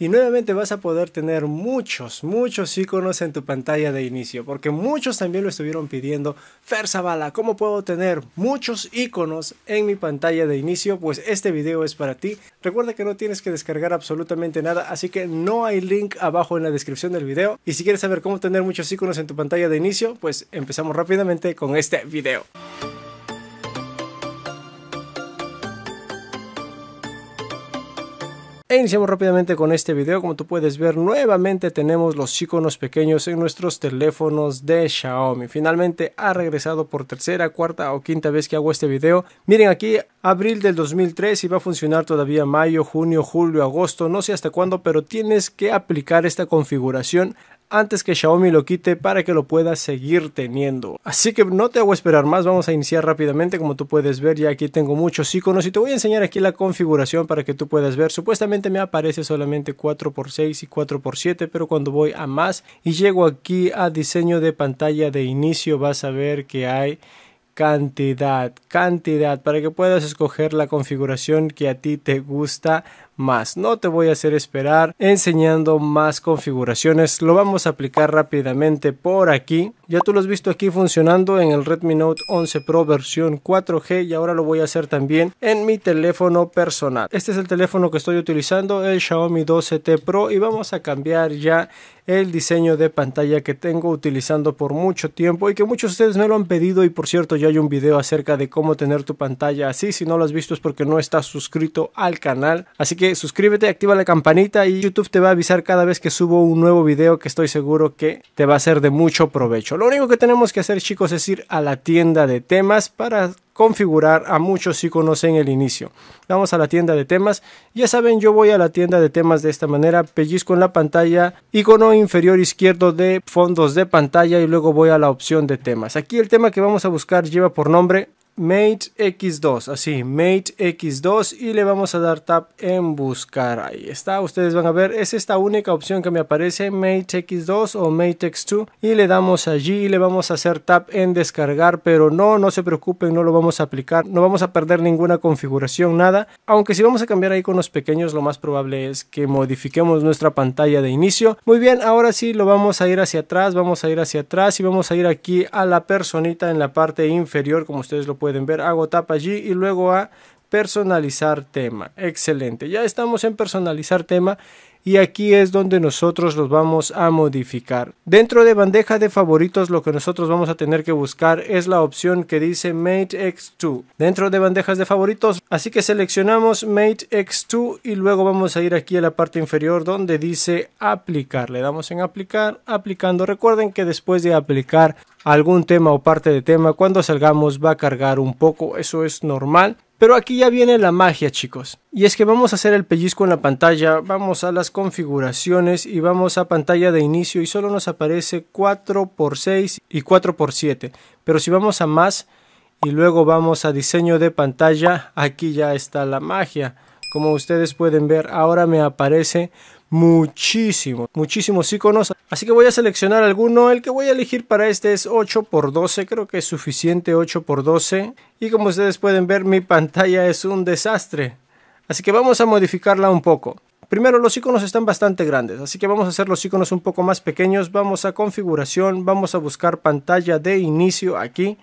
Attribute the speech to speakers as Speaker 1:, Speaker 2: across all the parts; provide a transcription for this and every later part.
Speaker 1: Y nuevamente vas a poder tener muchos, muchos iconos en tu pantalla de inicio, porque muchos también lo estuvieron pidiendo. Fer Zavala, ¿cómo puedo tener muchos iconos en mi pantalla de inicio? Pues este video es para ti. Recuerda que no tienes que descargar absolutamente nada, así que no hay link abajo en la descripción del video. Y si quieres saber cómo tener muchos iconos en tu pantalla de inicio, pues empezamos rápidamente con este video. E iniciamos rápidamente con este video, como tú puedes ver nuevamente tenemos los iconos pequeños en nuestros teléfonos de Xiaomi. Finalmente ha regresado por tercera, cuarta o quinta vez que hago este video. Miren aquí abril del 2003 y va a funcionar todavía mayo, junio, julio, agosto, no sé hasta cuándo, pero tienes que aplicar esta configuración antes que Xiaomi lo quite para que lo puedas seguir teniendo. Así que no te hago esperar más, vamos a iniciar rápidamente como tú puedes ver, ya aquí tengo muchos iconos y te voy a enseñar aquí la configuración para que tú puedas ver. Supuestamente me aparece solamente 4x6 y 4x7, pero cuando voy a más y llego aquí a diseño de pantalla de inicio vas a ver que hay cantidad, cantidad, para que puedas escoger la configuración que a ti te gusta más. No te voy a hacer esperar enseñando más configuraciones. Lo vamos a aplicar rápidamente por aquí. Ya tú lo has visto aquí funcionando en el Redmi Note 11 Pro versión 4G y ahora lo voy a hacer también en mi teléfono personal. Este es el teléfono que estoy utilizando, el Xiaomi 12T Pro y vamos a cambiar ya el diseño de pantalla que tengo utilizando por mucho tiempo y que muchos de ustedes me lo han pedido y por cierto ya hay un video acerca de cómo tener tu pantalla así. Si no lo has visto es porque no estás suscrito al canal. Así que suscríbete, activa la campanita y YouTube te va a avisar cada vez que subo un nuevo video que estoy seguro que te va a ser de mucho provecho. Lo único que tenemos que hacer chicos es ir a la tienda de temas para configurar a muchos iconos en el inicio. Vamos a la tienda de temas. Ya saben, yo voy a la tienda de temas de esta manera. Pellizco en la pantalla, icono inferior izquierdo de fondos de pantalla y luego voy a la opción de temas. Aquí el tema que vamos a buscar lleva por nombre Mate X2, así, Mate X2 y le vamos a dar tap en buscar. Ahí está, ustedes van a ver, es esta única opción que me aparece, Mate X2 o Mate X2 y le damos allí y le vamos a hacer tap en descargar, pero no, no se preocupen, no lo vamos a aplicar, no vamos a perder ninguna configuración, nada. Aunque si vamos a cambiar ahí con los pequeños, lo más probable es que modifiquemos nuestra pantalla de inicio. Muy bien, ahora sí lo vamos a ir hacia atrás, vamos a ir hacia atrás y vamos a ir aquí a la personita en la parte inferior, como ustedes lo pueden pueden ver hago tapa allí y luego a personalizar tema. Excelente, ya estamos en personalizar tema y aquí es donde nosotros los vamos a modificar. Dentro de bandeja de favoritos lo que nosotros vamos a tener que buscar es la opción que dice Mate X2 dentro de bandejas de favoritos. Así que seleccionamos Mate X2 y luego vamos a ir aquí a la parte inferior donde dice aplicar. Le damos en aplicar, aplicando. Recuerden que después de aplicar algún tema o parte de tema cuando salgamos va a cargar un poco, eso es normal. Pero aquí ya viene la magia, chicos. Y es que vamos a hacer el pellizco en la pantalla, vamos a las configuraciones y vamos a pantalla de inicio y solo nos aparece 4x6 y 4x7. Pero si vamos a más y luego vamos a diseño de pantalla, aquí ya está la magia. Como ustedes pueden ver, ahora me aparece muchísimos, muchísimos iconos. Así que voy a seleccionar alguno. El que voy a elegir para este es 8x12. Creo que es suficiente 8x12. Y como ustedes pueden ver, mi pantalla es un desastre. Así que vamos a modificarla un poco. Primero, los iconos están bastante grandes, así que vamos a hacer los iconos un poco más pequeños. Vamos a configuración, vamos a buscar pantalla de inicio aquí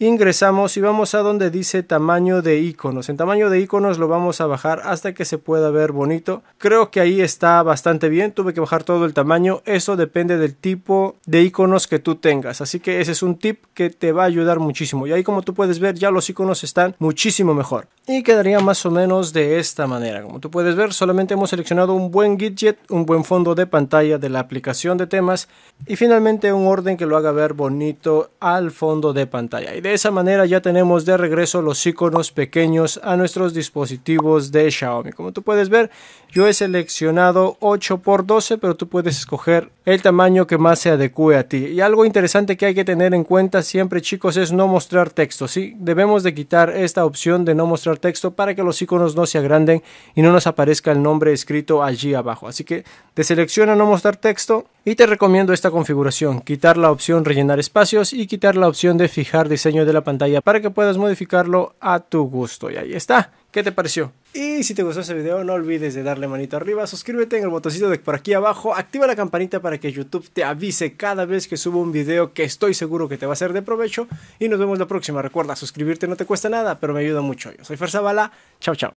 Speaker 1: ingresamos y vamos a donde dice tamaño de iconos en tamaño de iconos lo vamos a bajar hasta que se pueda ver bonito creo que ahí está bastante bien tuve que bajar todo el tamaño eso depende del tipo de iconos que tú tengas así que ese es un tip que te va a ayudar muchísimo y ahí como tú puedes ver ya los iconos están muchísimo mejor y quedaría más o menos de esta manera como tú puedes ver solamente hemos seleccionado un buen widget un buen fondo de pantalla de la aplicación de temas y finalmente un orden que lo haga ver bonito al fondo de pantalla y de esa manera ya tenemos de regreso los iconos pequeños a nuestros dispositivos de Xiaomi. Como tú puedes ver, yo he seleccionado 8x12, pero tú puedes escoger el tamaño que más se adecue a ti. Y algo interesante que hay que tener en cuenta siempre, chicos, es no mostrar texto. Sí, debemos de quitar esta opción de no mostrar texto para que los iconos no se agranden y no nos aparezca el nombre escrito allí abajo. Así que te selecciona no mostrar texto y te recomiendo esta configuración, quitar la opción rellenar espacios y quitar la opción de fijar diseño de la pantalla para que puedas modificarlo a tu gusto. Y ahí está. ¿Qué te pareció? Y si te gustó este video, no olvides de darle manito arriba, suscríbete en el botoncito de por aquí abajo, activa la campanita para que YouTube te avise cada vez que subo un video que estoy seguro que te va a ser de provecho. Y nos vemos la próxima. Recuerda, suscribirte no te cuesta nada, pero me ayuda mucho. Yo soy Bala, Chao, chao.